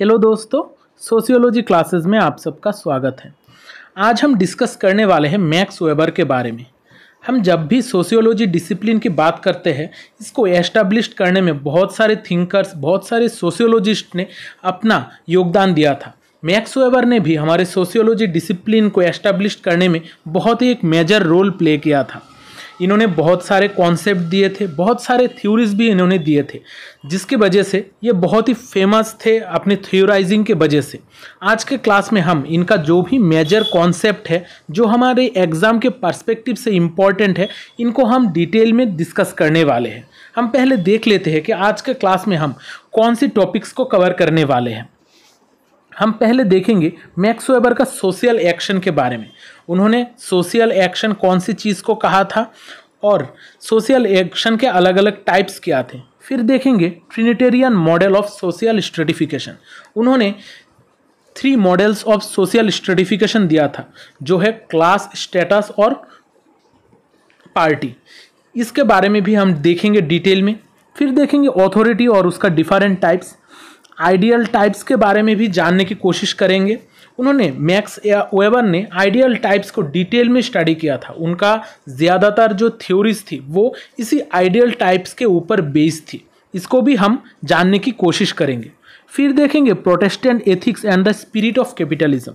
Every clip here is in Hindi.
हेलो दोस्तों सोशियोलॉजी क्लासेस में आप सबका स्वागत है आज हम डिस्कस करने वाले हैं मैक्स वेबर के बारे में हम जब भी सोशियोलॉजी डिसिप्लिन की बात करते हैं इसको एस्टाब्लिश करने में बहुत सारे थिंकर्स बहुत सारे सोशियोलॉजिस्ट ने अपना योगदान दिया था मैक्स वेबर ने भी हमारे सोशियोलॉजी डिसिप्लिन को एस्टाब्लिश करने में बहुत ही एक मेजर रोल प्ले किया था इन्होंने बहुत सारे कॉन्सेप्ट दिए थे बहुत सारे थ्योरीज भी इन्होंने दिए थे जिसकी वजह से ये बहुत ही फेमस थे अपने थ्योराइजिंग के वजह से आज के क्लास में हम इनका जो भी मेजर कॉन्सेप्ट है जो हमारे एग्ज़ाम के पर्सपेक्टिव से इम्पॉर्टेंट है इनको हम डिटेल में डिस्कस करने वाले हैं हम पहले देख लेते हैं कि आज के क्लास में हम कौन से टॉपिक्स को कवर करने वाले हैं हम पहले देखेंगे मैक्स वेबर का सोशल एक्शन के बारे में उन्होंने सोशल एक्शन कौन सी चीज़ को कहा था और सोशल एक्शन के अलग अलग टाइप्स क्या थे फिर देखेंगे trinitarian model of social stratification उन्होंने three models of social stratification दिया था जो है क्लास स्टेटस और पार्टी इसके बारे में भी हम देखेंगे डिटेल में फिर देखेंगे ऑथोरिटी और उसका डिफरेंट टाइप्स आइडियल टाइप्स के बारे में भी जानने की कोशिश करेंगे उन्होंने मैक्स वेबर ने आइडियल टाइप्स को डिटेल में स्टडी किया था उनका ज़्यादातर जो थ्योरीज थी वो इसी आइडियल टाइप्स के ऊपर बेस्ड थी इसको भी हम जानने की कोशिश करेंगे फिर देखेंगे Protestant ethics and the spirit of capitalism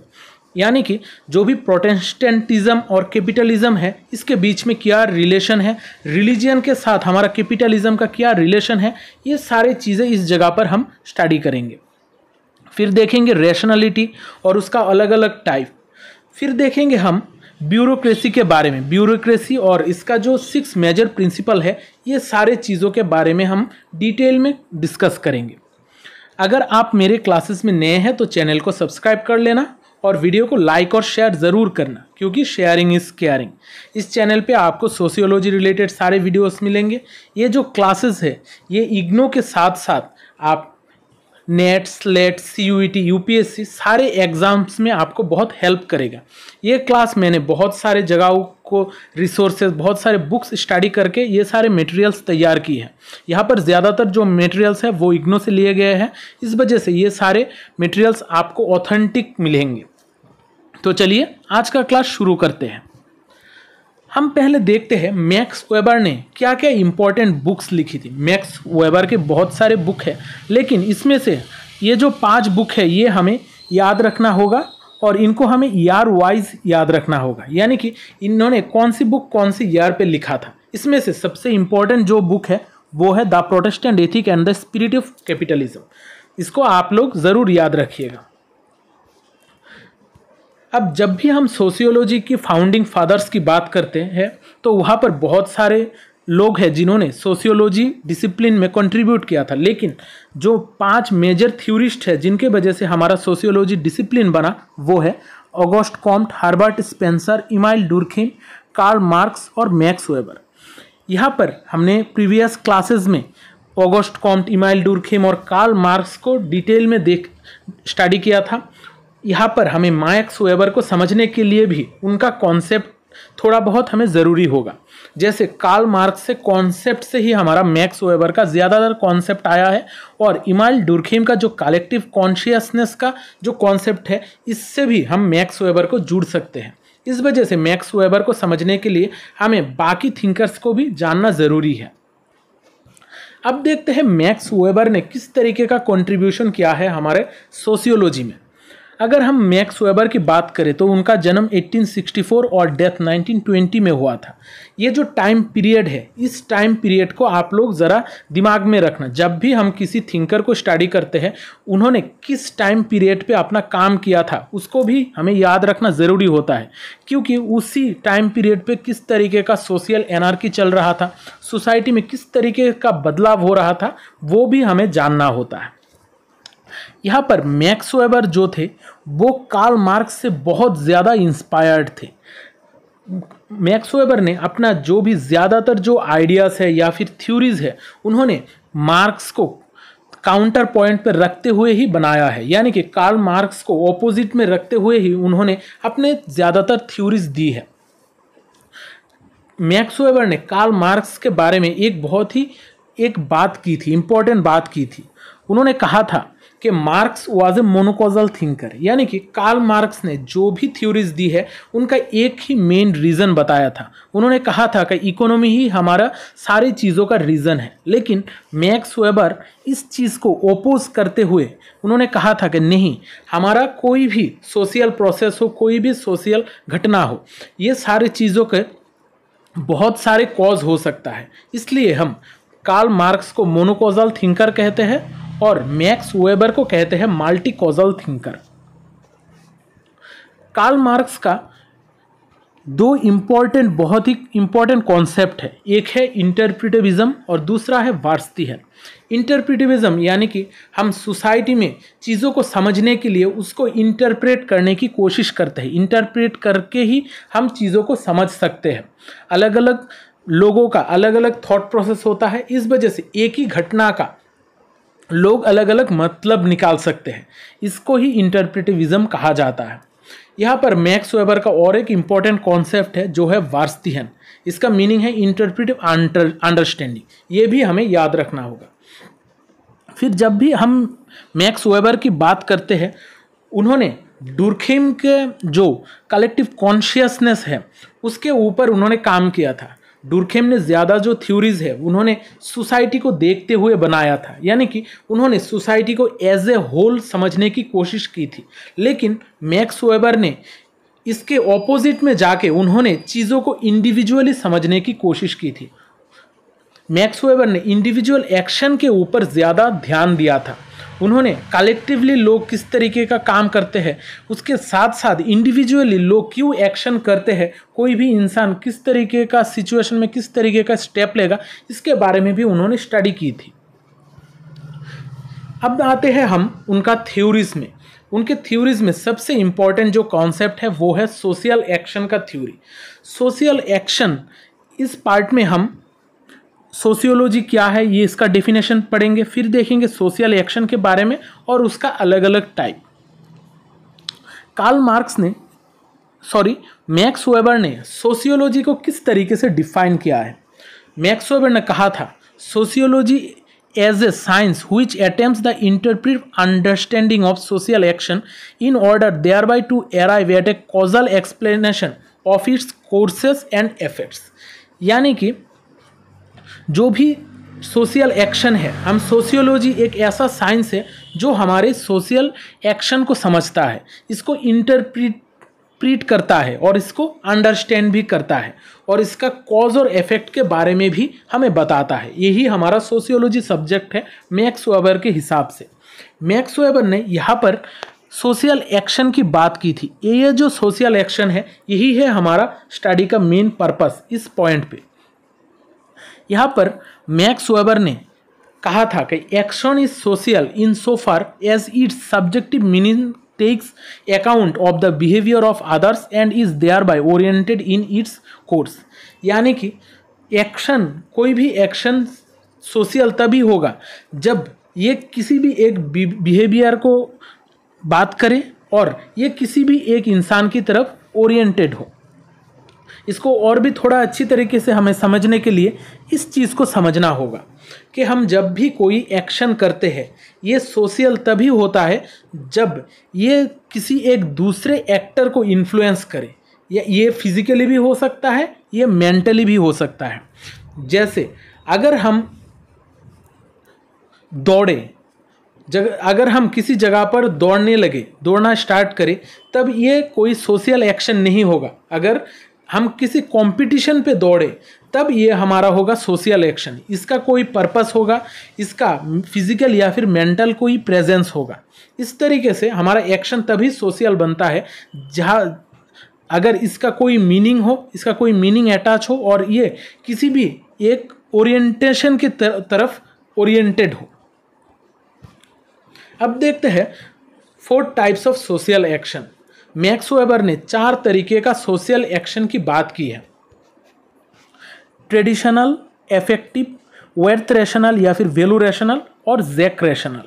यानी कि जो भी प्रोटेस्टेंटिज्म और कैपिटलिज्म है इसके बीच में क्या रिलेशन है रिलीजियन के साथ हमारा कैपिटलिज्म का क्या रिलेशन है ये सारी चीज़ें इस जगह पर हम स्टडी करेंगे फिर देखेंगे रेशनलिटी और उसका अलग अलग टाइप फिर देखेंगे हम ब्यूरोक्रेसी के बारे में ब्यूरोक्रेसी और इसका जो सिक्स मेजर प्रिंसिपल है ये सारे चीज़ों के बारे में हम डिटेल में डिस्कस करेंगे अगर आप मेरे क्लासेस में नए हैं तो चैनल को सब्सक्राइब कर लेना और वीडियो को लाइक और शेयर ज़रूर करना क्योंकि शेयरिंग इज़ केयरिंग इस चैनल पे आपको सोशियोलॉजी रिलेटेड सारे वीडियोस मिलेंगे ये जो क्लासेस है ये इग्नो के साथ साथ आप NET SLET C U U T P S C सारे एग्ज़ाम्स में आपको बहुत हेल्प करेगा ये क्लास मैंने बहुत सारे जगहों को रिसोर्सेज बहुत सारे बुक्स स्टडी करके ये सारे मटेरियल्स तैयार किए हैं यहाँ पर ज़्यादातर जो मटेरियल्स है वो इग्नो से लिए गए हैं इस वजह से ये सारे मटेरियल्स आपको ऑथेंटिक मिलेंगे तो चलिए आज का क्लास शुरू करते हैं हम पहले देखते हैं मैक्स वेबर ने क्या क्या इंपॉर्टेंट बुक्स लिखी थी मैक्स वेबर के बहुत सारे बुक है लेकिन इसमें से ये जो पांच बुक है ये हमें याद रखना होगा और इनको हमें ईयर वाइज याद रखना होगा यानी कि इन्होंने कौन सी बुक कौन सी ईयर पे लिखा था इसमें से सबसे इम्पोर्टेंट जो बुक है वो है the Protestant ethic and the spirit of capitalism इसको आप लोग ज़रूर याद रखिएगा अब जब भी हम सोशियोलॉजी की फाउंडिंग फादर्स की बात करते हैं तो वहाँ पर बहुत सारे लोग हैं जिन्होंने सोशियोलॉजी डिसिप्लिन में कंट्रीब्यूट किया था लेकिन जो पांच मेजर थ्योरिस्ट है जिनके वजह से हमारा सोशियोलॉजी डिसिप्लिन बना वो है August Comte Herbert Spencer Emile Durkheim Karl Marx और मैक्स वेबर यहाँ पर हमने प्रीवियस क्लासेस में ऑगस्ट कॉम्ट इमाइल डुरखिम और कार्ल मार्क्स को डिटेल में देख स्टडी किया था यहाँ पर हमें मायक्स वेबर को समझने के लिए भी उनका कॉन्सेप्ट थोड़ा बहुत हमें ज़रूरी होगा जैसे कार्ल मार्क्स से कॉन्सेप्ट से ही हमारा मैक्स वेबर का ज़्यादातर कॉन्सेप्ट आया है और इमाइल डुरखेम का जो कलेक्टिव कॉन्शियसनेस का जो कॉन्सेप्ट है इससे भी हम मैक्स वेबर को जुड़ सकते हैं इस वजह से मैक्स वेबर को समझने के लिए हमें बाकी थिंकर्स को भी जानना ज़रूरी है अब देखते हैं मैक्स वेबर ने किस तरीके का कंट्रीब्यूशन किया है हमारे सोशियोलॉजी में अगर हम मैक्स वेबर की बात करें तो उनका जन्म 1864 और डेथ 1920 में हुआ था ये जो टाइम पीरियड है इस टाइम पीरियड को आप लोग ज़रा दिमाग में रखना जब भी हम किसी थिंकर को स्टडी करते हैं उन्होंने किस टाइम पीरियड पे अपना काम किया था उसको भी हमें याद रखना ज़रूरी होता है क्योंकि उसी टाइम पीरियड पे किस तरीके का सोशल एनार्की चल रहा था सोसाइटी में किस तरीके का बदलाव हो रहा था वो भी हमें जानना होता है यहाँ पर मैक्स वेबर जो थे वो कार्ल मार्क्स से बहुत ज़्यादा इंस्पायर्ड थे मैक्स वेबर ने अपना जो भी ज़्यादातर जो आइडियाज़ है या फिर थ्योरीज़ है उन्होंने मार्क्स को काउंटर पॉइंट पर रखते हुए ही बनाया है यानी कि कार्ल मार्क्स को ऑपोजिट में रखते हुए ही उन्होंने अपने ज़्यादातर थ्योरीज दी है मैक्स वेबर ने कार्ल मार्क्स के बारे में एक बहुत ही एक बात की थी इम्पोर्टेंट बात की थी उन्होंने कहा था कि Marx was a monocausal thinker यानी कि कार्ल मार्क्स ने जो भी थ्योरीज दी है उनका एक ही मेन रीज़न बताया था उन्होंने कहा था कि इकोनॉमी ही हमारा सारी चीज़ों का रीज़न है लेकिन मैक्स वेबर इस चीज़ को ओपोज करते हुए उन्होंने कहा था कि नहीं हमारा कोई भी सोशल प्रोसेस हो कोई भी सोशल घटना हो ये सारी चीज़ों के बहुत सारे कॉज हो सकता है इसलिए हम कार्ल मार्क्स को मोनोकोजल थिंकर कहते हैं और मैक्स वेबर को कहते हैं multicausal thinker Karl Marx का दो इम्पॉर्टेंट बहुत ही इम्पॉर्टेंट कॉन्सेप्ट है एक है इंटरप्रिटिविज़म और दूसरा है वारस्ती है इंटरप्रिटिविज़म यानी कि हम सोसाइटी में चीज़ों को समझने के लिए उसको इंटरप्रेट करने की कोशिश करते हैं इंटरप्रेट करके ही हम चीज़ों को समझ सकते हैं अलग अलग लोगों का अलग अलग थॉट प्रोसेस होता है इस वजह से एक ही घटना का लोग अलग अलग मतलब निकाल सकते हैं इसको ही इंटरप्रिटिविज्म कहा जाता है यहाँ पर मैक्स वेबर का और एक इम्पॉर्टेंट कॉन्सेप्ट है जो है वार्स्तिहन इसका मीनिंग है इंटरप्रिटिव अंडरस्टैंडिंग ये भी हमें याद रखना होगा फिर जब भी हम मैक्स वेबर की बात करते हैं उन्होंने डुरखेम के जो कलेक्टिव कॉन्शियसनेस है उसके ऊपर उन्होंने काम किया था डुरखेम ने ज़्यादा जो थ्योरीज है उन्होंने सोसाइटी को देखते हुए बनाया था यानी कि उन्होंने सोसाइटी को एज ए होल समझने की कोशिश की थी लेकिन मैक्स वेबर ने इसके ऑपोजिट में जाके उन्होंने चीज़ों को इंडिविजुअली समझने की कोशिश की थी मैक्स वेबर ने इंडिविजुअल एक्शन के ऊपर ज़्यादा ध्यान दिया था उन्होंने कलेक्टिवली लोग किस तरीके का काम करते हैं उसके साथ साथ इंडिविजुअली लोग क्यों एक्शन करते हैं कोई भी इंसान किस तरीके का सिचुएशन में किस तरीके का स्टेप लेगा इसके बारे में भी उन्होंने स्टडी की थी अब आते हैं हम उनका थ्योरीज में उनके थ्योरीज में सबसे इम्पॉर्टेंट जो कॉन्सेप्ट है वो है सोशल एक्शन का थ्योरी सोशल एक्शन इस पार्ट में हम सोशियोलॉजी क्या है ये इसका डेफिनेशन पढ़ेंगे फिर देखेंगे सोशल एक्शन के बारे में और उसका अलग अलग टाइप कार्ल मार्क्स ने सॉरी मैक्स वेबर ने सोशियोलॉजी को किस तरीके से डिफाइन किया है मैक्स वेबर ने कहा था sociology as a science who attempt the interpret understanding of social action in order thereby to arrive at a causal explanation of its courses and effects यानी कि जो भी सोशल एक्शन है हम सोशियोलॉजी एक ऐसा साइंस है जो हमारे सोशल एक्शन को समझता है इसको इंटरप्रीट प्रीट करता है और इसको अंडरस्टैंड भी करता है और इसका कॉज और इफेक्ट के बारे में भी हमें बताता है यही हमारा सोशियोलॉजी सब्जेक्ट है मैक्स वेबर के हिसाब से मैक्स वेबर ने यहाँ पर सोशल एक्शन की बात की थी ये जो सोशल एक्शन है यही है हमारा स्टडी का मेन पर्पस इस पॉइंट पे यहाँ पर मैक्स वेबर ने कहा था कि action is social in so far as its subjective meaning takes account of the behaviour of others and is is by oriented in its course यानी कि एक्शन कोई भी एक्शन सोशल तभी होगा जब ये किसी भी एक बिहेवियर को बात करे और ये किसी भी एक इंसान की तरफ ओरिएंटेड हो इसको और भी थोड़ा अच्छी तरीके से हमें समझने के लिए इस चीज़ को समझना होगा कि हम जब भी कोई एक्शन करते हैं ये सोशल तभी होता है जब ये किसी एक दूसरे एक्टर को इन्फ्लुएंस करे या ये फिज़िकली भी हो सकता है ये मेंटली भी हो सकता है जैसे अगर हम दौड़े जग अगर हम किसी जगह पर दौड़ने लगे दौड़ना स्टार्ट करें तब ये कोई सोशल एक्शन नहीं होगा अगर हम किसी कंपटीशन पे दौड़े तब ये हमारा होगा सोशल एक्शन इसका कोई पर्पस होगा इसका फिजिकल या फिर मेंटल कोई प्रेजेंस होगा इस तरीके से हमारा एक्शन तभी सोशल बनता है जहाँ अगर इसका कोई मीनिंग हो इसका कोई मीनिंग अटैच हो और ये किसी भी एक ओरिएंटेशन के तर, तरफ ओरिएंटेड हो अब देखते हैं four types of social action Max Weber ने चार तरीके का सोशल एक्शन की बात की है ट्रेडिशनल एफेक्टिव वर्थ रेशनल या फिर वेलू रेशनल और जैक रेशनल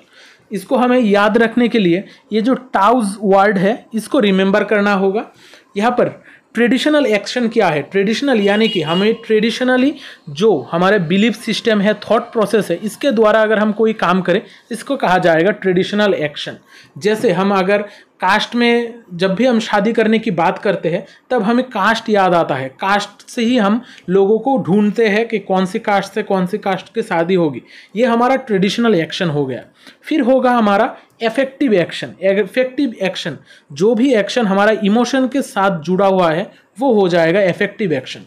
इसको हमें याद रखने के लिए ये जो टाउज वर्ड है इसको रिमेंबर करना होगा यहाँ पर ट्रेडिशनल एक्शन क्या है ट्रेडिशनल यानी कि हमें ट्रेडिशनली जो हमारे बिलीफ सिस्टम है थॉट प्रोसेस है इसके द्वारा अगर हम कोई काम करें इसको कहा जाएगा ट्रेडिशनल एक्शन जैसे हम अगर कास्ट में जब भी हम शादी करने की बात करते हैं तब हमें कास्ट याद आता है कास्ट से ही हम लोगों को ढूंढते हैं कि कौन सी कास्ट से कौन सी कास्ट की शादी होगी ये हमारा ट्रेडिशनल एक्शन हो गया फिर होगा हमारा एफेक्टिव एक्शन एफेक्टिव एक्शन जो भी एक्शन हमारा इमोशन के साथ जुड़ा हुआ है वो हो जाएगा एफेक्टिव एक्शन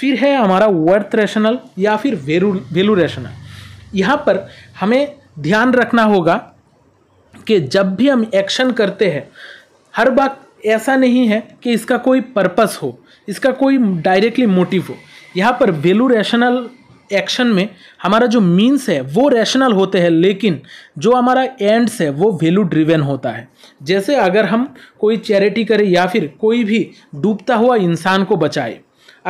फिर है हमारा वर्थ रेशनल या फिर वेलू वेलू रेशनल यहाँ पर हमें ध्यान रखना होगा कि जब भी हम एक्शन करते हैं हर बात ऐसा नहीं है कि इसका कोई पर्पस हो इसका कोई डायरेक्टली मोटिव हो यहाँ पर वेलू रैशनल एक्शन में हमारा जो मीन्स है वो रैशनल होते हैं लेकिन जो हमारा एंड्स है वो वैल्यू ड्रिवेन होता है जैसे अगर हम कोई चैरिटी करें या फिर कोई भी डूबता हुआ इंसान को बचाए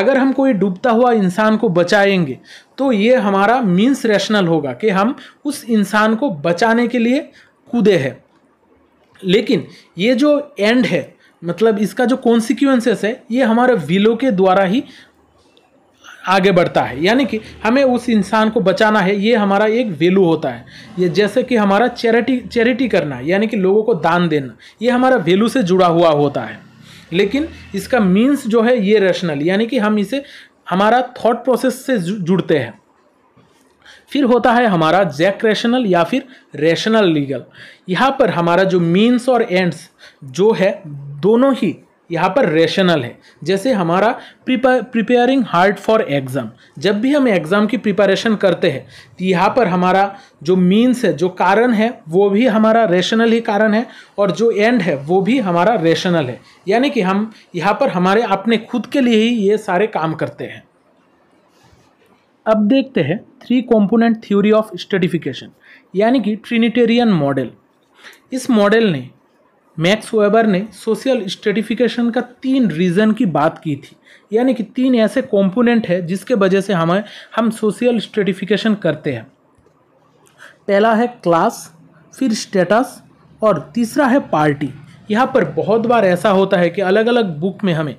अगर हम कोई डूबता हुआ इंसान को बचाएंगे तो ये हमारा मीन्स रैशनल होगा कि हम उस इंसान को बचाने के लिए कूदे है लेकिन ये जो एंड है मतलब इसका जो कॉन्सिक्वेंसेस है ये हमारे विलो के द्वारा ही आगे बढ़ता है यानी कि हमें उस इंसान को बचाना है ये हमारा एक वैल्यू होता है ये जैसे कि हमारा चैरिटी चैरिटी करना यानी कि लोगों को दान देना ये हमारा वैल्यू से जुड़ा हुआ होता है लेकिन इसका मीन्स जो है ये रेशनल यानी कि हम इसे हमारा थॉट प्रोसेस से जुड़ते हैं फिर होता है हमारा जैक रेशनल या फिर रेशनल लीगल यहाँ पर हमारा जो मीन्स और एंड्स जो है दोनों ही यहाँ पर रेशनल है जैसे हमारा प्रिपेयरिंग हार्ट फॉर एग्ज़ाम जब भी हम एग्ज़ाम की प्रिपरेशन करते हैं तो यहाँ पर हमारा जो मीन्स है जो कारण है वो भी हमारा रेशनल ही कारण है और जो एंड है वो भी हमारा रेशनल है यानी कि हम यहाँ पर हमारे अपने खुद के लिए ही ये सारे काम करते हैं अब देखते हैं three component theory of stratification यानी कि ट्रिनिटेरियन मॉडल इस मॉडल ने मैक्स वेबर ने सोशल स्टेटिफिकेशन का तीन रीज़न की बात की थी यानी कि तीन ऐसे कंपोनेंट है जिसके वजह से हमें हम सोशल स्टेटिफिकेशन करते हैं पहला है क्लास फिर स्टेटस और तीसरा है पार्टी यहाँ पर बहुत बार ऐसा होता है कि अलग अलग बुक में हमें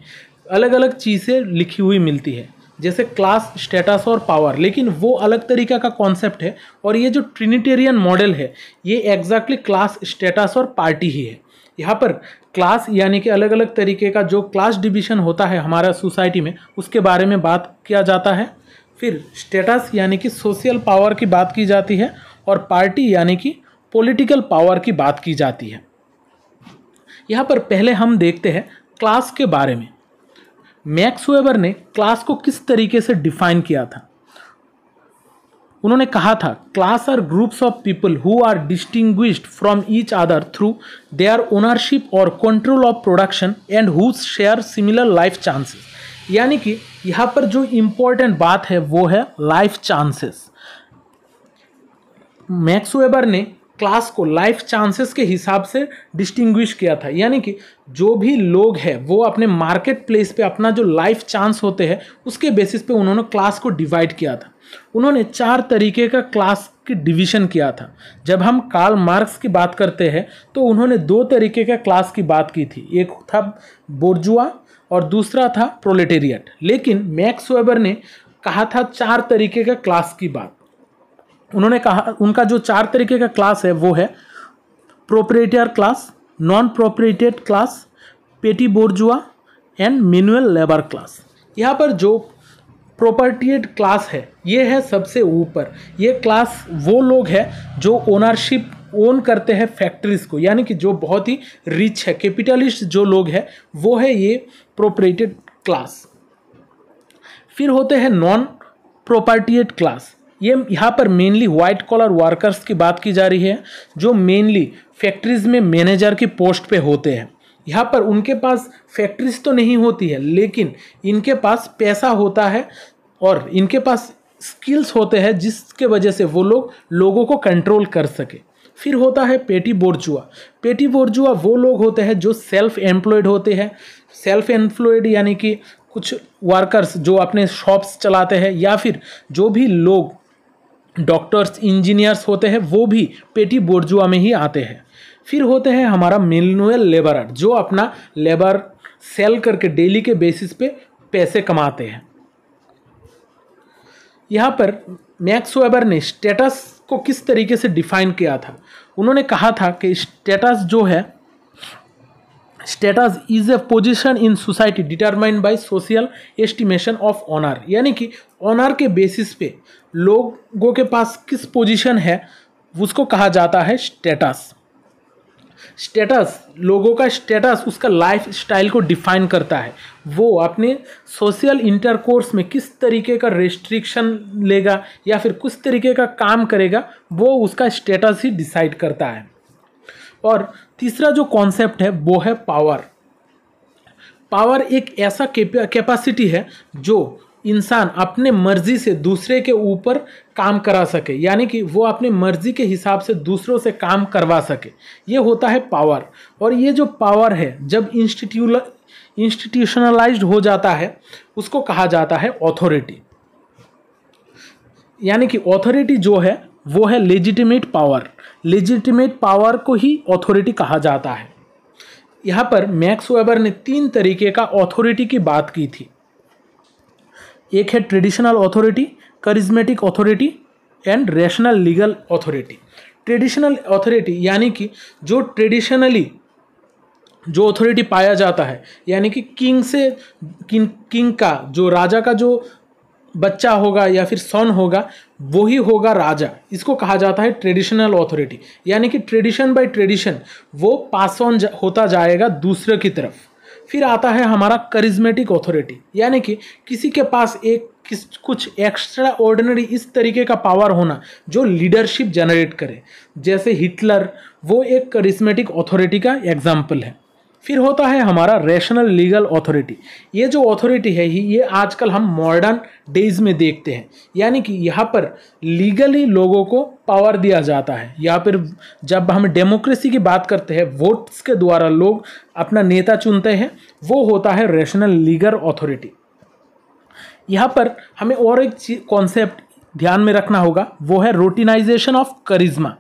अलग अलग चीज़ें लिखी हुई मिलती है जैसे क्लास स्टेटस और पावर लेकिन वो अलग तरीका का कॉन्सेप्ट है और ये जो ट्रिनिटेरियन मॉडल है ये एग्जैक्टली क्लास स्टेटस और पार्टी ही है यहाँ पर क्लास यानी कि अलग अलग तरीके का जो क्लास डिविजन होता है हमारा सोसाइटी में उसके बारे में बात किया जाता है फिर स्टेटस यानी कि सोशल पावर की बात की जाती है और पार्टी यानी कि पॉलिटिकल पावर की बात की जाती है यहाँ पर पहले हम देखते हैं क्लास के बारे में मैक्स वेबर ने क्लास को किस तरीके से डिफाइन किया था उन्होंने कहा था class are groups of people who are distinguished from each other through their ownership और control of production and who share similar life chances यानी कि यहाँ पर जो इम्पोर्टेंट बात है वो है लाइफ चांसेस मैक्स वेबर ने क्लास को लाइफ चांसेस के हिसाब से डिस्टिंग्विश किया था यानी कि जो भी लोग हैं वो अपने मार्केट प्लेस पे अपना जो लाइफ चांस होते हैं उसके बेसिस पे उन्होंने क्लास को डिवाइड किया था उन्होंने चार तरीके का क्लास की डिवीजन किया था जब हम कार्ल मार्क्स की बात करते हैं तो उन्होंने दो तरीके का क्लास की बात की थी एक था बोर्जुआ और दूसरा था प्रोलेटेरियट लेकिन मैक्स वेबर ने कहा था चार तरीके का क्लास की बात उन्होंने कहा उनका जो चार तरीके का क्लास है वो है propertied class non propertied class petty bourgeois and manual labour class यहाँ पर जो प्रोपर्टीड क्लास है ये है सबसे ऊपर ये क्लास वो लोग हैं जो ओनरशिप ओन करते हैं फैक्ट्रीज़ को यानी कि जो बहुत ही रिच है कैपिटलिस्ट जो लोग हैं वो है ये प्रोपरेटेड क्लास फिर होते हैं नॉन प्रोपर्टीड क्लास ये यहाँ पर मेनली वाइट कॉलर वर्कर्स की बात की जा रही है जो मेनली फैक्ट्रीज़ में मैनेजर की पोस्ट पे होते हैं यहाँ पर उनके पास फैक्ट्रीज तो नहीं होती है लेकिन इनके पास पैसा होता है और इनके पास स्किल्स होते हैं जिसके वजह से वो लोग लोगों को कंट्रोल कर सके फिर होता है पेटी बोर्जुआ पेटी बोर्जुआ वो लोग होते हैं जो सेल्फ एम्प्लॉयड होते हैं सेल्फ एम्प्लॉयड यानी कि कुछ वर्कर्स जो अपने शॉप्स चलाते हैं या फिर जो भी लोग डॉक्टर्स इंजीनियर्स होते हैं वो भी पेटी बोर्जुआ में ही आते हैं फिर होते हैं हमारा मेनुअल लेबरर जो अपना लेबर सेल करके डेली के बेसिस पे पैसे कमाते हैं यहाँ पर मैक्स वेबर ने स्टेटस को किस तरीके से डिफाइन किया था उन्होंने कहा था कि स्टेटस जो है status is a position in society determined by social estimation of honour यानी कि ऑनर के बेसिस पे लोगों के पास किस पोजीशन है उसको कहा जाता है स्टेटस स्टेटस लोगों का स्टेटस उसका लाइफ स्टाइल को डिफाइन करता है वो अपने सोशल इंटरकोर्स में किस तरीके का रेस्ट्रिक्शन लेगा या फिर किस तरीके का काम करेगा वो उसका स्टेटस ही डिसाइड करता है और तीसरा जो कॉन्सेप्ट है वो है पावर पावर एक ऐसा कैपेसिटी है जो इंसान अपने मर्जी से दूसरे के ऊपर काम करा सके यानी कि वो अपने मर्जी के हिसाब से दूसरों से काम करवा सके ये होता है पावर और ये जो पावर है जब इंस्टीट्यूल इंस्टीट्यूशनलाइज्ड हो जाता है उसको कहा जाता है ऑथोरिटी यानी कि ऑथोरिटी जो है वो है लेजिटिमेट पावर लेजिटिमेट पावर को ही ऑथोरिटी कहा जाता है यहाँ पर मैक्स वेबर ने तीन तरीके का ऑथोरिटी की बात की थी एक है traditional authority charismatic authority and rational legal authority traditional authority यानी कि जो ट्रेडिशनली जो अथॉरिटी पाया जाता है यानी कि किंग से किंग किंग का जो राजा का जो बच्चा होगा या फिर सन होगा वो ही होगा राजा इसको कहा जाता है ट्रेडिशनल अथॉरिटी यानी कि ट्रेडिशन बाय ट्रेडिशन वो पास ऑन होता जाएगा दूसरे की तरफ फिर आता है हमारा करिज्मेटिक ऑथोरिटी यानी कि किसी के पास एक किस कुछ एक्स्ट्रा ऑर्डिनरी इस तरीके का पावर होना जो लीडरशिप जनरेट करे जैसे हिटलर वो एक करिस्मेटिक ऑथोरिटी का एग्जाम्पल है फिर होता है हमारा रैशनल लीगल अथॉरिटी ये जो अथॉरिटी है ही ये आजकल हम मॉडर्न डेज में देखते हैं यानी कि यहाँ पर लीगली लोगों को पावर दिया जाता है या फिर जब हम डेमोक्रेसी की बात करते हैं वोट्स के द्वारा लोग अपना नेता चुनते हैं वो होता है रैशनल लीगल अथॉरिटी यहाँ पर हमें और एक कॉन्सेप्ट ध्यान में रखना होगा वो है routinization of charisma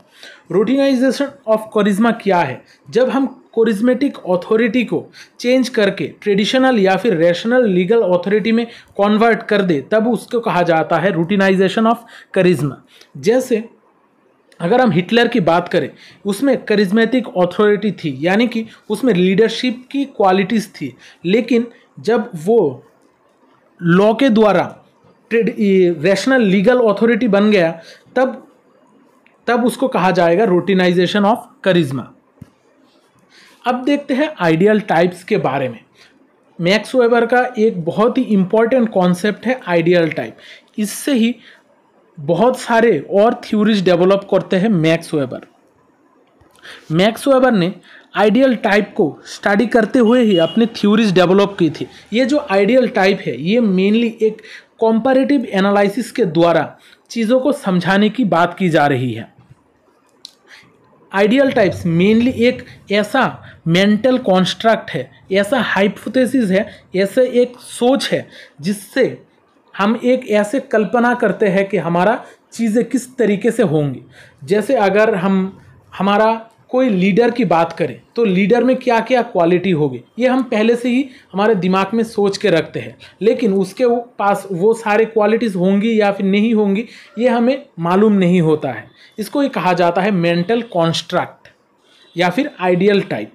routinization of charisma क्या है जब हम कोरिज्मेटिक अथॉरिटी को चेंज करके ट्रेडिशनल या फिर रैशनल लीगल अथॉरिटी में कन्वर्ट कर दे तब उसको कहा जाता है रूटीनाइजेशन ऑफ करिज्मा जैसे अगर हम हिटलर की बात करें उसमें करिज्मेटिक अथॉरिटी थी यानी कि उसमें लीडरशिप की क्वालिटीज़ थी लेकिन जब वो लॉ के द्वारा ट्रेड रैशनल लीगल अथॉरिटी बन गया तब तब उसको कहा जाएगा रूटीनाइजेशन ऑफ करिज्मा अब देखते हैं आइडियल टाइप्स के बारे में मैक्स वेबर का एक बहुत ही इम्पॉर्टेंट कॉन्सेप्ट है आइडियल टाइप इससे ही बहुत सारे और थ्योरीज डेवलप करते हैं मैक्स वेबर मैक्स वेबर ने आइडियल टाइप को स्टडी करते हुए ही अपने थ्योरीज डेवलप की थी ये जो आइडियल टाइप है ये मेनली एक कॉम्परेटिव एनालिसिस के द्वारा चीज़ों को समझाने की बात की जा रही है आइडियल टाइप्स मेनली एक ऐसा मेंटल कॉन्स्ट्रक्ट है ऐसा हाइपोथेसिस है ऐसे एक सोच है जिससे हम एक ऐसे कल्पना करते हैं कि हमारा चीज़ें किस तरीके से होंगी जैसे अगर हम हमारा कोई लीडर की बात करें तो लीडर में क्या क्या क्वालिटी होगी ये हम पहले से ही हमारे दिमाग में सोच के रखते हैं लेकिन उसके पास वो सारे क्वालिटीज़ होंगी या फिर नहीं होंगी ये हमें मालूम नहीं होता है इसको ही कहा जाता है मेंटल कॉन्स्ट्रक्ट या फिर आइडियल टाइप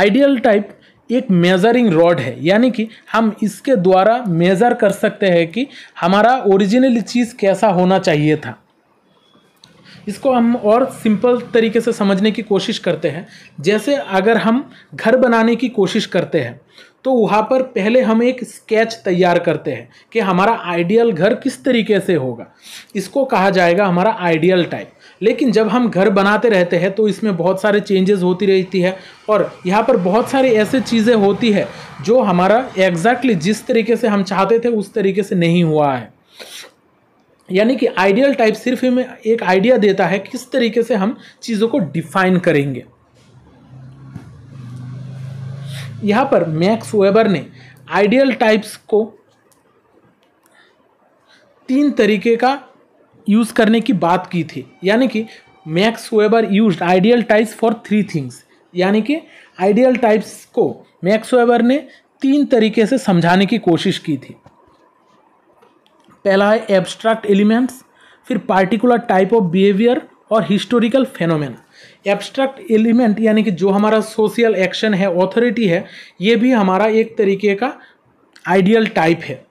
आइडियल टाइप एक मेजरिंग रॉड है यानी कि हम इसके द्वारा मेज़र कर सकते हैं कि हमारा ओरिजिनल चीज़ कैसा होना चाहिए था इसको हम और सिंपल तरीके से समझने की कोशिश करते हैं जैसे अगर हम घर बनाने की कोशिश करते हैं तो वहाँ पर पहले हम एक स्केच तैयार करते हैं कि हमारा आइडियल घर किस तरीके से होगा इसको कहा जाएगा हमारा आइडियल टाइप लेकिन जब हम घर बनाते रहते हैं तो इसमें बहुत सारे चेंजेस होती रहती है और यहाँ पर बहुत सारी ऐसे चीज़ें होती है जो हमारा एग्जैक्टली exactly जिस तरीके से हम चाहते थे उस तरीके से नहीं हुआ है यानी कि आइडियल टाइप सिर्फ हमें एक आइडिया देता है किस तरीके से हम चीज़ों को डिफाइन करेंगे यहाँ पर मैक्स वेबर ने आइडियल टाइप्स को तीन तरीके का यूज़ करने की बात की थी यानी कि Max Weber use ideal types for three things यानी कि आइडियल टाइप्स को मैक्स वेबर ने तीन तरीके से समझाने की कोशिश की थी पहला है एब्स्ट्रैक्ट एलिमेंट्स फिर पार्टिकुलर टाइप ऑफ बिहेवियर और हिस्टोरिकल फेनोमेना एब्स्ट्रैक्ट एलिमेंट यानी कि जो हमारा सोशल एक्शन है ऑथोरिटी है ये भी हमारा एक तरीके का आइडियल टाइप है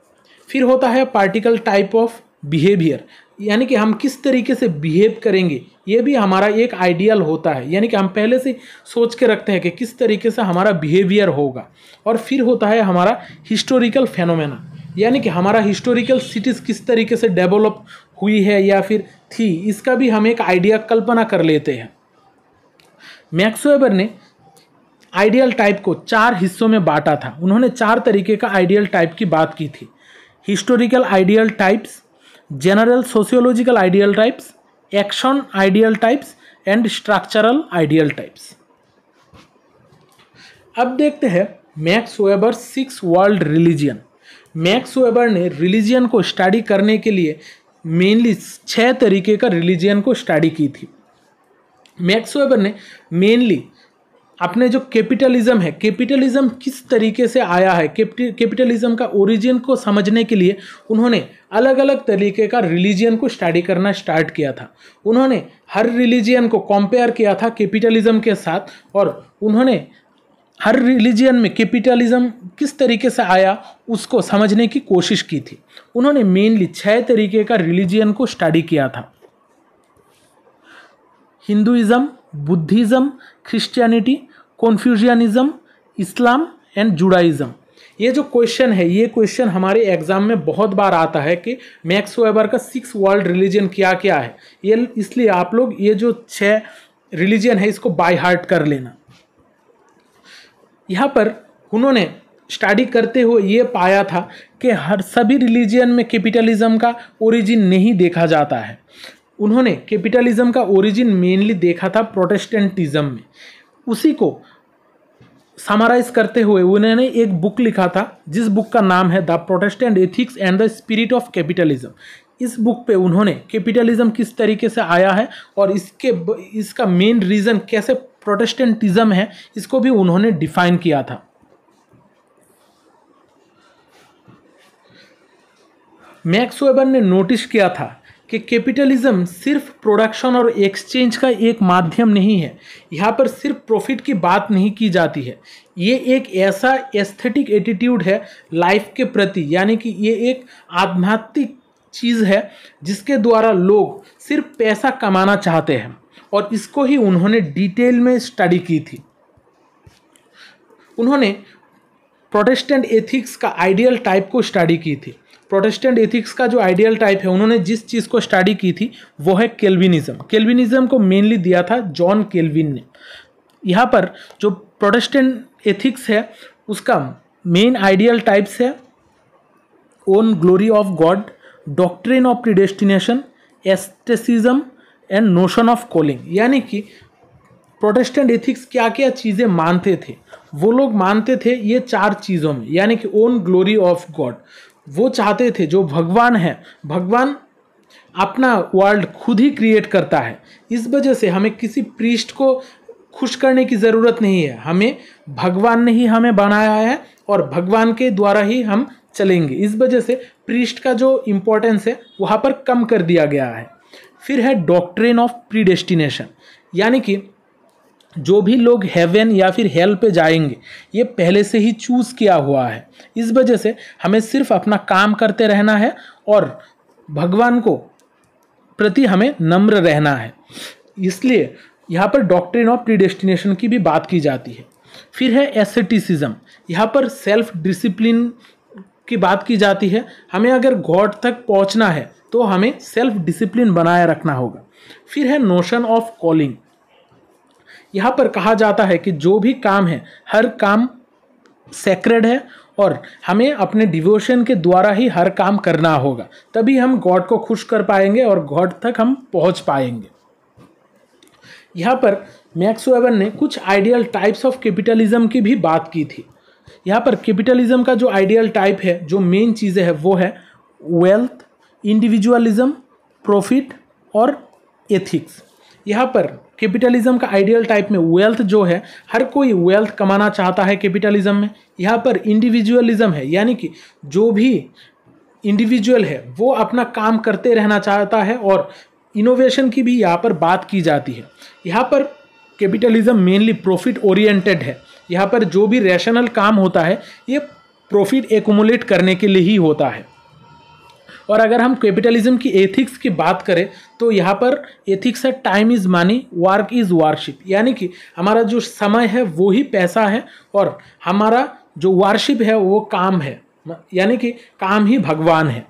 फिर होता है पार्टिकल टाइप ऑफ बिहेवियर यानी कि हम किस तरीके से बिहेव करेंगे ये भी हमारा एक आइडियल होता है यानी कि हम पहले से सोच के रखते हैं कि किस तरीके से हमारा बिहेवियर होगा और फिर होता है हमारा हिस्टोरिकल फेनोमेना यानी कि हमारा हिस्टोरिकल सिटीज़ किस तरीके से डेवलप हुई है या फिर थी इसका भी हम एक आइडिया कल्पना कर लेते हैं मैक्सवेबर ने आइडियल टाइप को चार हिस्सों में बांटा था उन्होंने चार तरीके का आइडियल टाइप की बात की थी historical ideal types general sociological ideal types action ideal types and structural ideal types अब देखते हैं Max Weber six world religion Max Weber ने रिलीजियन को स्टडी करने के लिए मेनली छः तरीके का रिलीजियन को स्टडी की थी मैक्स वेबर ने मेनली अपने जो कैपिटलिज्म है कैपिटलिज्म किस तरीके से आया है कैपिटलिज्म का ओरिजिन को समझने के लिए उन्होंने अलग अलग तरीके का रिलीजियन को स्टडी करना स्टार्ट किया था उन्होंने हर रिलीजियन को कंपेयर किया था कैपिटलिज्म के साथ और उन्होंने हर रिलीजियन में कैपिटलिज्म किस तरीके से आया उसको समझने की कोशिश की थी उन्होंने मेनली छः तरीके का रिलीजियन को स्टडी किया था Hinduism Buddhism Christianity Confucianism Islam and Judaism ये जो क्वेश्चन है ये क्वेश्चन हमारे एग्जाम में बहुत बार आता है कि मैक्स वेबर का सिक्स वर्ल्ड रिलीजन क्या क्या है ये इसलिए आप लोग ये जो छः रिलीजन है इसको बाय हार्ट कर लेना यहाँ पर उन्होंने स्टडी करते हुए ये पाया था कि हर सभी रिलीजन में कैपिटलिज्म का ओरिजिन नहीं देखा जाता है उन्होंने कैपिटलिज्म का ओरिजिन मेनली देखा था प्रोटेस्टेंटिज्म में उसी को समराइज करते हुए उन्होंने एक बुक लिखा था जिस बुक का नाम है the Protestant ethics and the spirit of capitalism इस बुक पे उन्होंने कैपिटलिज्म किस तरीके से आया है और इसके इसका मेन रीज़न कैसे प्रोटेस्टेंटिज्म है इसको भी उन्होंने डिफाइन किया था मैक्स वेबर ने नोटिस किया था कि कैपिटलिज्म सिर्फ प्रोडक्शन और एक्सचेंज का एक माध्यम नहीं है यहाँ पर सिर्फ प्रॉफिट की बात नहीं की जाती है ये एक ऐसा एस्थेटिक एटीट्यूड है लाइफ के प्रति यानी कि ये एक आध्यात्मिक चीज़ है जिसके द्वारा लोग सिर्फ पैसा कमाना चाहते हैं और इसको ही उन्होंने डिटेल में स्टडी की थी उन्होंने प्रोटेस्टेंट एथिक्स का आइडियल टाइप को स्टडी की थी प्रोटेस्टेंट एथिक्स का जो आइडियल टाइप है उन्होंने जिस चीज़ को स्टडी की थी वो है केल्विनिज्म केल्विनिज्म को मेनली दिया था जॉन केल्विन ने यहाँ पर जो प्रोटेस्टेंट एथिक्स है उसका मेन आइडियल टाइप्स है own glory of God doctrine of predestination asceticism and notion of calling यानी कि प्रोटेस्टेंट एथिक्स क्या क्या चीज़ें मानते थे वो लोग मानते थे ये चार चीज़ों में यानी कि ओन ग्लोरी ऑफ गॉड वो चाहते थे जो भगवान है भगवान अपना वर्ल्ड खुद ही क्रिएट करता है इस वजह से हमें किसी पृष्ठ को खुश करने की ज़रूरत नहीं है हमें भगवान ने ही हमें बनाया है और भगवान के द्वारा ही हम चलेंगे इस वजह से पृष्ठ का जो इम्पोर्टेंस है वहाँ पर कम कर दिया गया है फिर है डॉक्ट्रेन ऑफ प्रीडेस्टिनेशन यानी कि जो भी लोग हेवन या फिर हेल पे जाएंगे ये पहले से ही चूज़ किया हुआ है इस वजह से हमें सिर्फ अपना काम करते रहना है और भगवान को प्रति हमें नम्र रहना है इसलिए यहाँ पर डॉक्ट्रिन ऑफ प्रीडेस्टिनेशन की भी बात की जाती है फिर है एसेटिसिज्म यहाँ पर सेल्फ डिसिप्लिन की बात की जाती है हमें अगर गॉड तक पहुँचना है तो हमें सेल्फ डिसिप्लिन बनाए रखना होगा फिर है नोशन ऑफ कॉलिंग यहाँ पर कहा जाता है कि जो भी काम है हर काम सेक्रेड है और हमें अपने डिवोशन के द्वारा ही हर काम करना होगा तभी हम गॉड को खुश कर पाएंगे और गॉड तक हम पहुंच पाएंगे यहाँ पर मैक्स वेबर ने कुछ आइडियल टाइप्स ऑफ कैपिटलिज्म की भी बात की थी यहाँ पर कैपिटलिज्म का जो आइडियल टाइप है जो मेन चीज़ें है वो है वेल्थ इंडिविजुअलिज्म प्रॉफिट और एथिक्स यहाँ पर कैपिटलिज्म का आइडियल टाइप में वेल्थ जो है हर कोई वेल्थ कमाना चाहता है कैपिटलिज्म में यहाँ पर इंडिविजुअलिज्म है यानी कि जो भी इंडिविजुअल है वो अपना काम करते रहना चाहता है और इनोवेशन की भी यहाँ पर बात की जाती है यहाँ पर कैपिटलिज्म मेनली प्रॉफिट ओरिएंटेड है यहाँ पर जो भी रैशनल काम होता है ये प्रॉफिट एकोमुलेट करने के लिए ही होता है और अगर हम कैपिटलिज्म की एथिक्स की बात करें तो यहाँ पर एथिक्स है time is money work is worship यानी कि हमारा जो समय है वो ही पैसा है और हमारा जो वारशिप है वो काम है यानी कि काम ही भगवान है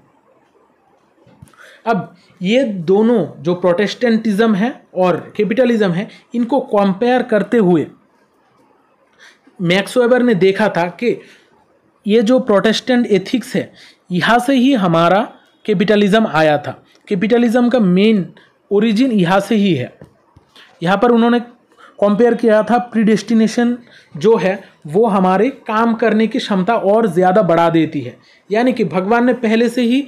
अब ये दोनों जो प्रोटेस्टेंटिज्म है और कैपिटलिज्म है इनको कंपेयर करते हुए मैक्सवेबर ने देखा था कि ये जो प्रोटेस्टेंट एथिक्स है यहाँ से ही हमारा कैपिटलिज्म आया था कैपिटलिज्म का मेन ओरिजिन यहाँ से ही है यहाँ पर उन्होंने कंपेयर किया था प्रीडेस्टिनेशन जो है वो हमारे काम करने की क्षमता और ज़्यादा बढ़ा देती है यानी कि भगवान ने पहले से ही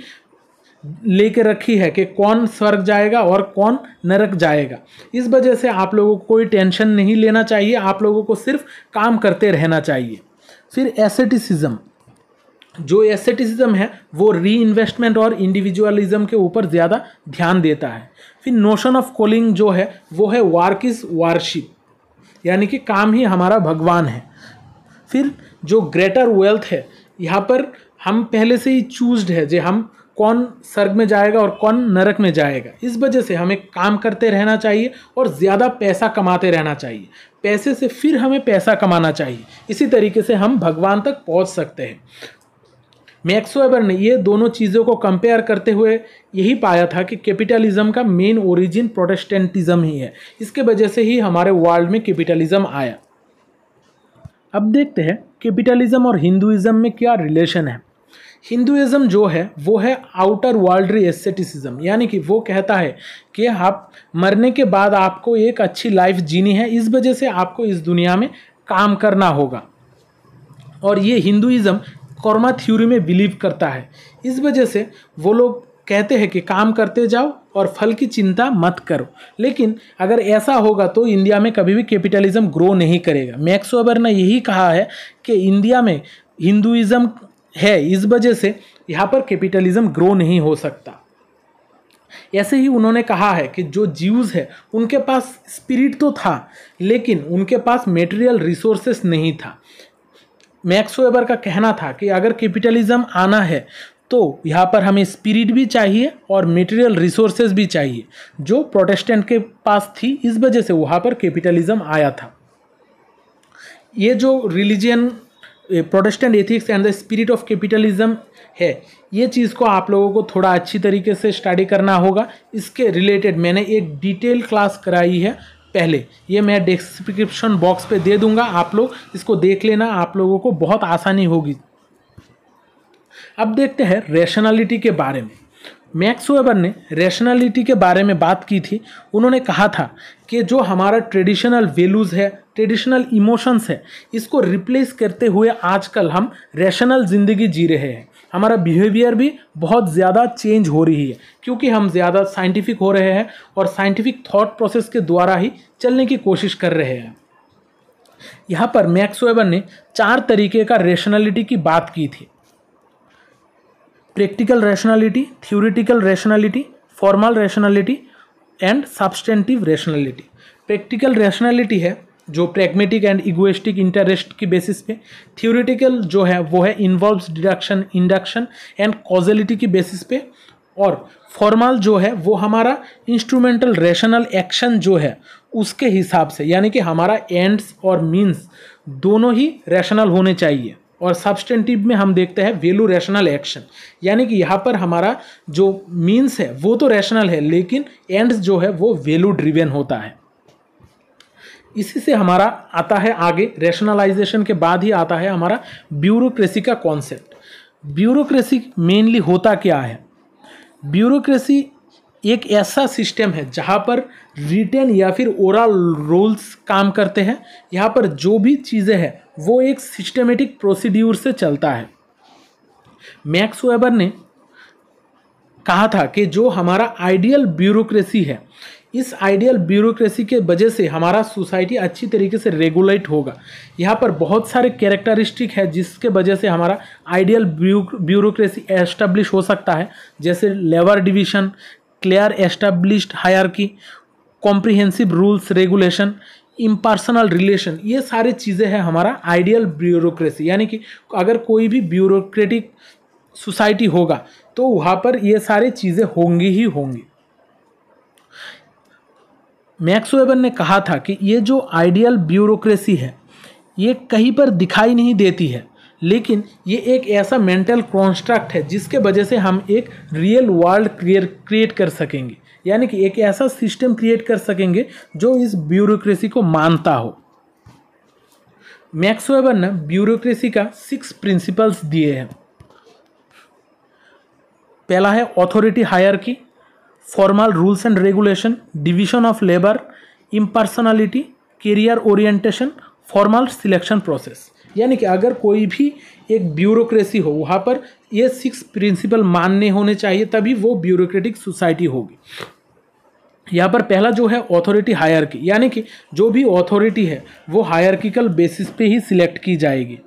लेके रखी है कि कौन स्वर्ग जाएगा और कौन नरक जाएगा इस वजह से आप लोगों को कोई टेंशन नहीं लेना चाहिए आप लोगों को सिर्फ काम करते रहना चाहिए फिर एसेटिसिज्म जो एसेटिसिज्म है वो री इन्वेस्टमेंट और इंडिविजुअलिज्म के ऊपर ज़्यादा ध्यान देता है फिर नोशन ऑफ कॉलिंग जो है वो है वार्क इज वारशिप यानी कि काम ही हमारा भगवान है फिर जो ग्रेटर वेल्थ है यहाँ पर हम पहले से ही चूज्ड है जो हम कौन स्वर्ग में जाएगा और कौन नरक में जाएगा इस वजह से हमें काम करते रहना चाहिए और ज़्यादा पैसा कमाते रहना चाहिए पैसे से फिर हमें पैसा कमाना चाहिए इसी तरीके से हम भगवान तक पहुंच सकते हैं मैक्स वेबर ने ये दोनों चीज़ों को कंपेयर करते हुए यही पाया था कि कैपिटलिज्म का मेन ओरिजिन प्रोटेस्टेंटिज्म ही है इसके वजह से ही हमारे वर्ल्ड में कैपिटलिज्म आया अब देखते हैं कैपिटलिज्म और हिंदुइज्म में क्या रिलेशन है हिंदुइज्म जो है वो है आउटर वर्ल्ड एस्थेटिसिज्म यानी कि वो कहता है कि आप मरने के बाद आपको एक अच्छी लाइफ जीनी है इस वजह से आपको इस दुनिया में काम करना होगा और ये हिंदुइज्म कर्मा थ्योरी में बिलीव करता है इस वजह से वो लोग कहते हैं कि काम करते जाओ और फल की चिंता मत करो लेकिन अगर ऐसा होगा तो इंडिया में कभी भी कैपिटलिज्म ग्रो नहीं करेगा मैक्स वेबर ने यही कहा है कि इंडिया में हिंदुइज्म है इस वजह से यहाँ पर कैपिटलिज्म ग्रो नहीं हो सकता ऐसे ही उन्होंने कहा है कि जो जीव्स है उनके पास स्पिरिट तो था लेकिन उनके पास मेटेरियल रिसोर्सेस नहीं था मैक्स वेबर का कहना था कि अगर कैपिटलिज्म आना है तो यहाँ पर हमें स्पिरिट भी चाहिए और मटेरियल रिसोर्सेज भी चाहिए जो प्रोटेस्टेंट के पास थी इस वजह से वहाँ पर कैपिटलिज्म आया था ये जो religion Protestant ethics and the spirit of capitalism है ये चीज़ को आप लोगों को थोड़ा अच्छी तरीके से स्टडी करना होगा इसके रिलेटेड मैंने एक डिटेल क्लास कराई है पहले ये मैं डिस्क्रिप्शन बॉक्स पे दे दूंगा आप लोग इसको देख लेना आप लोगों को बहुत आसानी होगी अब देखते हैं रेशनलिटी के बारे में मैक्स वेबर ने रेशनलिटी के बारे में बात की थी उन्होंने कहा था कि जो हमारा ट्रेडिशनल वैल्यूज़ है ट्रेडिशनल इमोशंस है इसको रिप्लेस करते हुए आजकल हम रेशनल ज़िंदगी जी रहे हैं हमारा बिहेवियर भी बहुत ज़्यादा चेंज हो रही है क्योंकि हम ज़्यादा साइंटिफिक हो रहे हैं और साइंटिफिक थॉट प्रोसेस के द्वारा ही चलने की कोशिश कर रहे हैं यहाँ पर मैक्स वेबर ने चार तरीके का रेशनलिटी की बात की थी practical rationality theoretical rationality formal rationality and substantive rationality practical rationality है जो प्रैग्मेटिक एंड इगोइस्टिक इंटरेस्ट की बेसिस पे थियोरिटिकल जो है वो है involve deduction induction and causality की बेसिस पे और फॉर्मल जो है वो हमारा इंस्ट्रूमेंटल रेशनल एक्शन जो है उसके हिसाब से यानी कि हमारा एंड्स और मीन्स दोनों ही रैशनल होने चाहिए और सब्सटेंटिव में हम देखते हैं वेलू रैशनल एक्शन यानी कि यहाँ पर हमारा जो मीन्स है वो तो रैशनल है लेकिन एंड्स जो है वो वेलू ड्रिवेन होता है इसी से हमारा आता है आगे रेशनलाइजेशन के बाद ही आता है हमारा ब्यूरोक्रेसी का कॉन्सेप्ट ब्यूरोक्रेसी मेनली होता क्या है ब्यूरोक्रेसी एक ऐसा सिस्टम है जहाँ पर रिटर्न या फिर ओरल रूल्स काम करते हैं यहाँ पर जो भी चीज़ें हैं वो एक सिस्टमेटिक प्रोसीड्यूर से चलता है मैक्स वेबर ने कहा था कि जो हमारा आइडियल ब्यूरोक्रेसी है इस आइडियल ब्यूरोक्रेसी के वजह से हमारा सोसाइटी अच्छी तरीके से रेगुलेट होगा यहाँ पर बहुत सारे कैरेक्टरिस्टिक है जिसके वजह से हमारा आइडियल ब्यूरोक्रेसी एस्टेब्लिश हो सकता है जैसे लेबर डिवीजन क्लियर एस्टेब्लिश्ड की comprehensive rules regulation impersonal relation ये सारे चीज़ें हैं हमारा आइडियल ब्यूरोक्रेसी यानी कि अगर कोई भी ब्यूरोक्रेटिक सोसाइटी होगा तो वहाँ पर ये सारे चीज़ें होंगी ही होंगी मैक्स वेबर ने कहा था कि ये जो आइडियल ब्यूरोक्रेसी है ये कहीं पर दिखाई नहीं देती है लेकिन ये एक ऐसा मेंटल कॉन्स्ट्रक्ट है जिसके वजह से हम एक रियल वर्ल्ड क्रिएट कर सकेंगे यानी कि एक ऐसा सिस्टम क्रिएट कर सकेंगे जो इस ब्यूरोक्रेसी को मानता हो मैक्स वेबर ने ब्यूरोक्रेसी का सिक्स प्रिंसिपल्स दिए हैं पहला है ऑथोरिटी हायर की formal rules and regulation division of labor impersonality career orientation formal selection process यानी कि अगर कोई भी एक ब्यूरोक्रेसी हो वहाँ पर ये सिक्स प्रिंसिपल मानने होने चाहिए तभी वो ब्यूरोक्रेटिक सोसाइटी होगी यहाँ पर पहला जो है ऑथोरिटी की यानी कि जो भी ऑथोरिटी है वो हायरकिकल बेसिस पे ही सिलेक्ट की जाएगी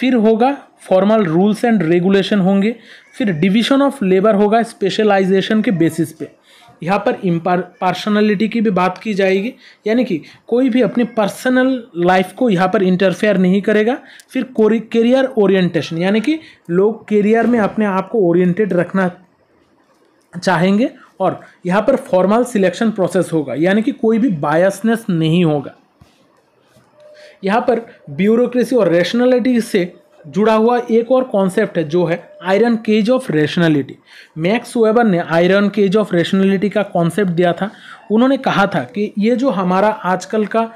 फिर होगा फॉर्मल रूल्स एंड रेगुलेशन होंगे फिर डिवीजन ऑफ लेबर होगा स्पेशलाइजेशन के बेसिस पे यहाँ पर इम्पार की भी बात की जाएगी यानी कि कोई भी अपनी पर्सनल लाइफ को यहाँ पर इंटरफेयर नहीं करेगा फिर करियर ओरिएंटेशन यानी कि लोग करियर में अपने आप को ओरिएंटेड रखना चाहेंगे और यहाँ पर फॉर्मल सिलेक्शन प्रोसेस होगा यानी कि कोई भी बायसनेस नहीं होगा यहाँ पर ब्यूरोक्रेसी और रेशनलिटी से जुड़ा हुआ एक और कॉन्सेप्ट है जो है iron cage of rationality Max Weber ने आयरन केज ऑफ रेशनलिटी का कॉन्सेप्ट दिया था उन्होंने कहा था कि ये जो हमारा आजकल का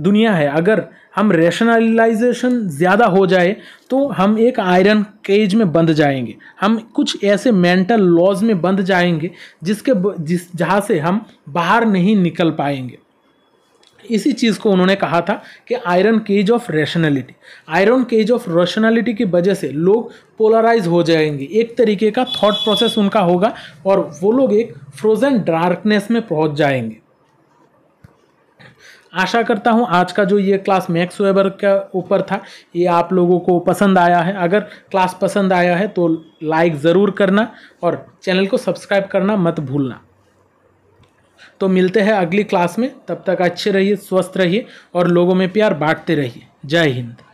दुनिया है अगर हम रेशनलाइजेशन ज़्यादा हो जाए तो हम एक आयरन केज में बंद जाएंगे हम कुछ ऐसे मेंटल लॉज में बंद जाएंगे जिसके जिस जहाँ से हम बाहर नहीं निकल पाएंगे इसी चीज़ को उन्होंने कहा था कि iron cage of rationality iron cage of rationality की वजह से लोग पोलराइज हो जाएंगे एक तरीके का थॉट प्रोसेस उनका होगा और वो लोग एक फ्रोजन डार्कनेस में पहुंच जाएंगे आशा करता हूँ आज का जो ये क्लास मैक्स वेबर के ऊपर था ये आप लोगों को पसंद आया है अगर क्लास पसंद आया है तो लाइक ज़रूर करना और चैनल को सब्सक्राइब करना मत भूलना तो मिलते हैं अगली क्लास में तब तक अच्छे रहिए स्वस्थ रहिए और लोगों में प्यार बांटते रहिए जय हिंद